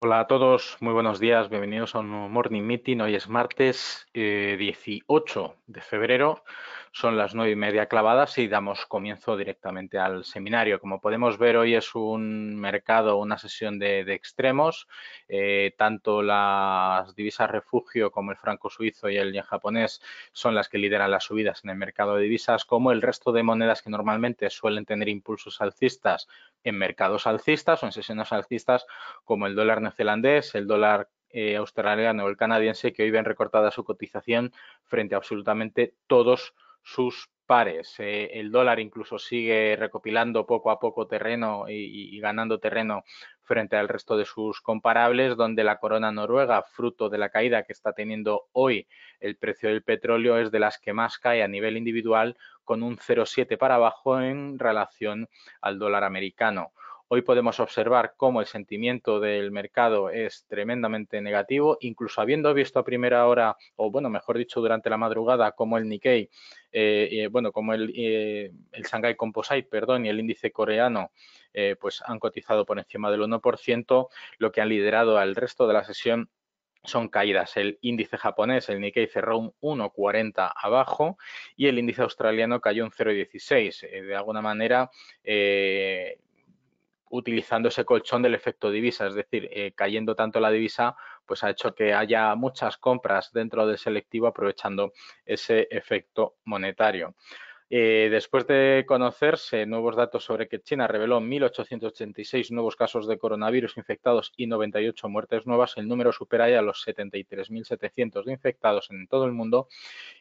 Hola a todos, muy buenos días, bienvenidos a un Morning Meeting. Hoy es martes 18 eh, de febrero. Son las nueve y media clavadas y damos comienzo directamente al seminario. Como podemos ver, hoy es un mercado, una sesión de, extremos. Eh, tanto las divisas refugio como el franco suizo y el japonés son las que lideran las subidas en el mercado de divisas, como el resto de monedas que normalmente suelen tener impulsos alcistas en mercados alcistas o en sesiones alcistas, como el dólar neozelandés, el dólar eh, australiano o el canadiense, que hoy ven recortada su cotización frente a absolutamente todos sus pares. Eh, el dólar incluso sigue recopilando poco a poco terreno y, y, ganando terreno frente al resto de sus comparables, donde la corona noruega, fruto de la caída que está teniendo hoy el precio del petróleo, es de las que más cae a nivel individual, con un 0,7 para abajo en relación al dólar americano. Hoy podemos observar cómo el sentimiento del mercado es tremendamente negativo, incluso habiendo visto a primera hora, o bueno, mejor dicho, durante la madrugada, cómo el Nikkei, eh, eh, bueno, como eh, el, Shanghai Composite, perdón, y el índice coreano, pues han cotizado por encima del 1%, lo que han liderado al resto de la sesión son caídas. El índice japonés, el Nikkei, cerró un 1,40 abajo y el índice australiano cayó un 0,16. de alguna manera, utilizando ese colchón del efecto divisa, es decir, eh, cayendo tanto la divisa, pues ha hecho que haya muchas compras dentro del selectivo aprovechando ese efecto monetario. Eh, después de conocerse nuevos datos sobre que China reveló 1.886 nuevos casos de coronavirus infectados y 98 muertes nuevas, el número supera ya los 73.700 de infectados en todo el mundo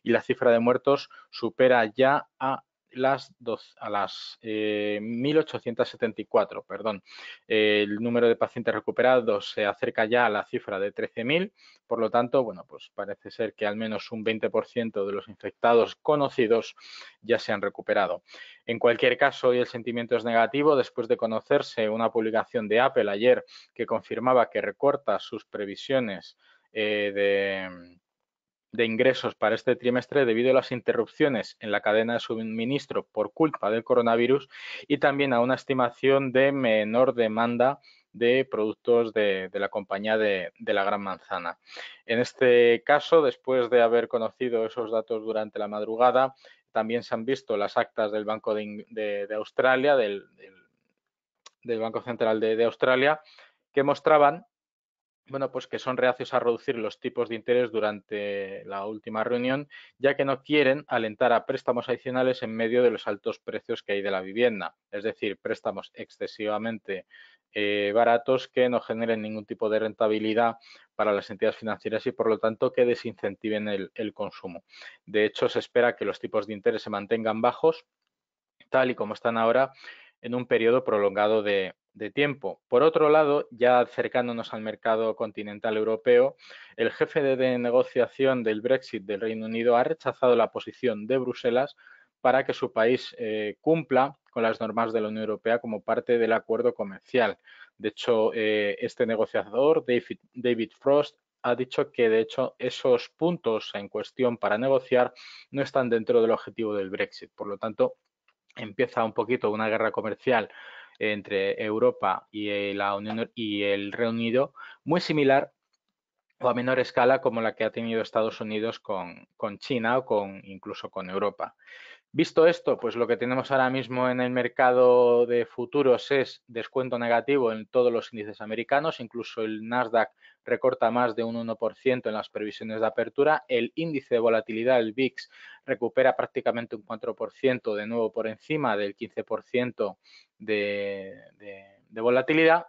y la cifra de muertos supera ya a las, a las 1.874. Eh, perdón. El número de pacientes recuperados se acerca ya a la cifra de 13.000. Por lo tanto, bueno, pues parece ser que al menos un 20% de los infectados conocidos ya se han recuperado. En cualquier caso, hoy el sentimiento es negativo después de conocerse una publicación de Apple ayer que confirmaba que recorta sus previsiones eh, de de ingresos para este trimestre debido a las interrupciones en la cadena de suministro por culpa del coronavirus y también a una estimación de menor demanda de productos de, la compañía de, la Gran Manzana. En este caso, después de haber conocido esos datos durante la madrugada, también se han visto las actas del Banco de, Australia, del, Banco Central de Australia, que mostraban bueno, pues que son reacios a reducir los tipos de interés durante la última reunión, ya que no quieren alentar a préstamos adicionales en medio de los altos precios que hay de la vivienda, es decir, préstamos excesivamente eh, baratos que no generen ningún tipo de rentabilidad para las entidades financieras y por lo tanto que desincentiven el, el consumo. De hecho, se espera que los tipos de interés se mantengan bajos, tal y como están ahora, en un periodo prolongado de, de tiempo. Por otro lado, ya acercándonos al mercado continental europeo, el jefe de negociación del Brexit del Reino Unido ha rechazado la posición de Bruselas para que su país eh, cumpla con las normas de la Unión Europea como parte del acuerdo comercial. De hecho, eh, este negociador, David Frost, ha dicho que, de hecho, esos puntos en cuestión para negociar no están dentro del objetivo del Brexit. Por lo tanto, empieza un poquito una guerra comercial entre Europa y eh, la Unión y el Reino Unido muy similar o a menor escala como la que ha tenido Estados Unidos con, China o con incluso con Europa. Visto esto, pues lo que tenemos ahora mismo en el mercado de futuros es descuento negativo en todos los índices americanos, incluso el Nasdaq recorta más de un 1% en las previsiones de apertura, el índice de volatilidad, el VIX, recupera prácticamente un 4% de nuevo por encima del 15% de volatilidad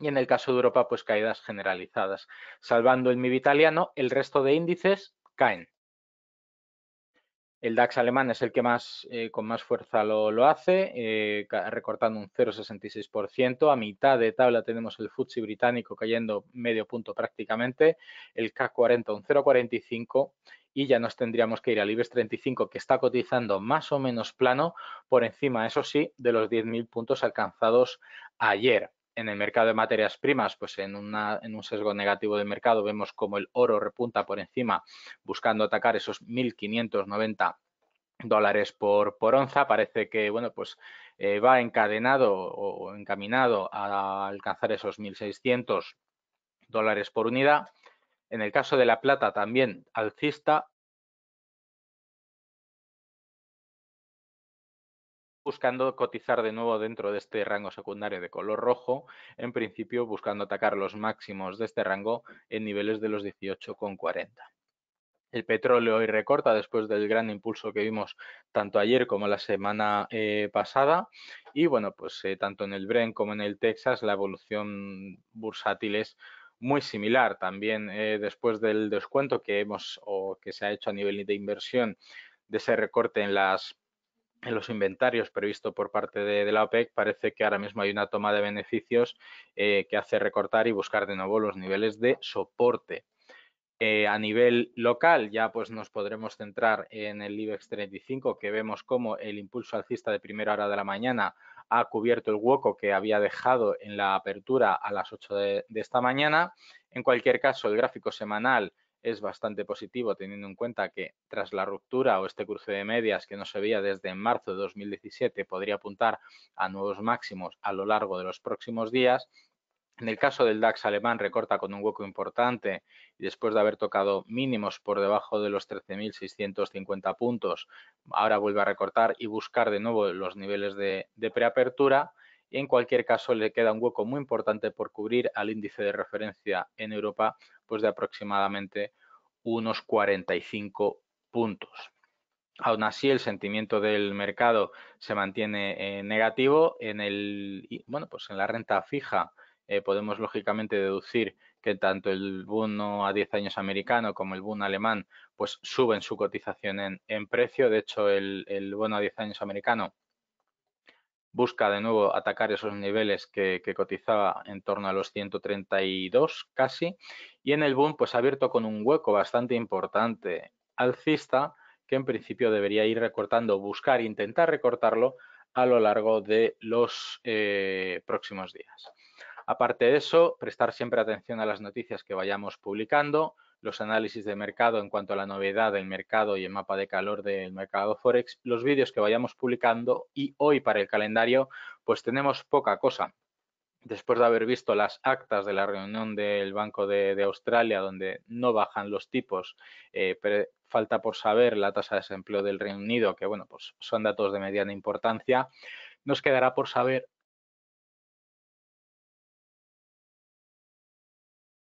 y en el caso de Europa, pues caídas generalizadas. Salvando el MIB italiano, el resto de índices caen. El DAX alemán es el que más eh, con más fuerza lo, hace, eh, recortando un 0,66%. A mitad de tabla tenemos el FTSE británico cayendo medio punto prácticamente, el CAC 40 un 0,45% y ya nos tendríamos que ir al IBEX 35 que está cotizando más o menos plano por encima, eso sí, de los 10.000 puntos alcanzados ayer en el mercado de materias primas, pues en, en, un sesgo negativo del mercado vemos como el oro repunta por encima buscando atacar esos 1.590 dólares por, onza. Parece que, bueno, pues eh, va encadenado o encaminado a alcanzar esos 1.600 dólares por unidad. En el caso de la plata también alcista, buscando cotizar de nuevo dentro de este rango secundario de color rojo, en principio buscando atacar los máximos de este rango en niveles de los 18,40. El petróleo hoy recorta después del gran impulso que vimos tanto ayer como la semana eh, pasada. Y bueno, pues eh, tanto en el Brent como en el Texas la evolución bursátil es muy similar. También eh, después del descuento que hemos o que se ha hecho a nivel de inversión de ese recorte en las en los inventarios previstos por parte de, la OPEC, parece que ahora mismo hay una toma de beneficios eh, que hace recortar y buscar de nuevo los niveles de soporte. Eh, a nivel local ya pues nos podremos centrar en el IBEX 35 que vemos como el impulso alcista de primera hora de la mañana ha cubierto el hueco que había dejado en la apertura a las 8 de esta mañana. En cualquier caso, el gráfico semanal es bastante positivo teniendo en cuenta que tras la ruptura o este cruce de medias que no se veía desde marzo de 2017 podría apuntar a nuevos máximos a lo largo de los próximos días. En el caso del DAX alemán recorta con un hueco importante y después de haber tocado mínimos por debajo de los 13.650 puntos, ahora vuelve a recortar y buscar de nuevo los niveles de, de preapertura y en cualquier caso le queda un hueco muy importante por cubrir al índice de referencia en Europa pues de aproximadamente unos 45 puntos. Aún así, el sentimiento del mercado se mantiene eh, negativo. En el bueno, pues en la renta fija eh, podemos lógicamente deducir que tanto el bono a 10 años americano como el bono alemán pues suben su cotización en, precio. De hecho, el, el bono a 10 años americano busca de nuevo atacar esos niveles que, cotizaba en torno a los 132 casi y en el boom pues ha abierto con un hueco bastante importante alcista que en principio debería ir recortando, buscar, intentar recortarlo a lo largo de los eh, próximos días. Aparte de eso, prestar siempre atención a las noticias que vayamos publicando, los análisis de mercado en cuanto a la novedad del mercado y el mapa de calor del mercado Forex, los vídeos que vayamos publicando y hoy para el calendario pues tenemos poca cosa. Después de haber visto las actas de la reunión del Banco de, Australia, donde no bajan los tipos, eh, pero falta por saber la tasa de desempleo del Reino Unido, que bueno, pues son datos de mediana importancia, nos quedará por saber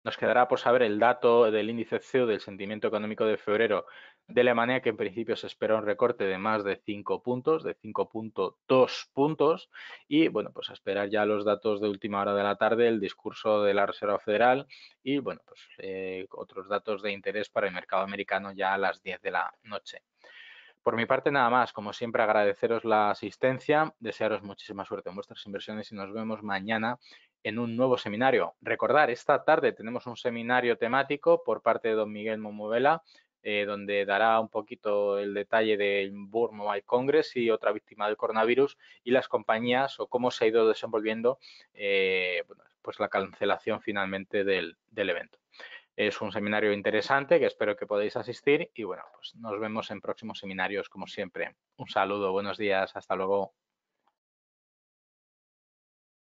Nos quedará por saber el dato del índice CEU del sentimiento económico de febrero de Alemania, que en principio se espera un recorte de más de 5 puntos, de 5.2 puntos. Y bueno, pues a esperar ya los datos de última hora de la tarde, el discurso de la Reserva Federal y bueno, pues eh, otros datos de interés para el mercado americano ya a las 10 de la noche. Por mi parte, nada más. Como siempre, agradeceros la asistencia, desearos muchísima suerte en vuestras inversiones y nos vemos mañana en un nuevo seminario. Recordar, esta tarde tenemos un seminario temático por parte de don Miguel Momovela, eh, donde dará un poquito el detalle del Burr Mobile Congress y otra víctima del coronavirus y las compañías o cómo se ha ido desenvolviendo eh, pues la cancelación finalmente del, del evento. Es un seminario interesante que espero que podáis asistir y bueno, pues nos vemos en próximos seminarios como siempre. Un saludo, buenos días, hasta luego.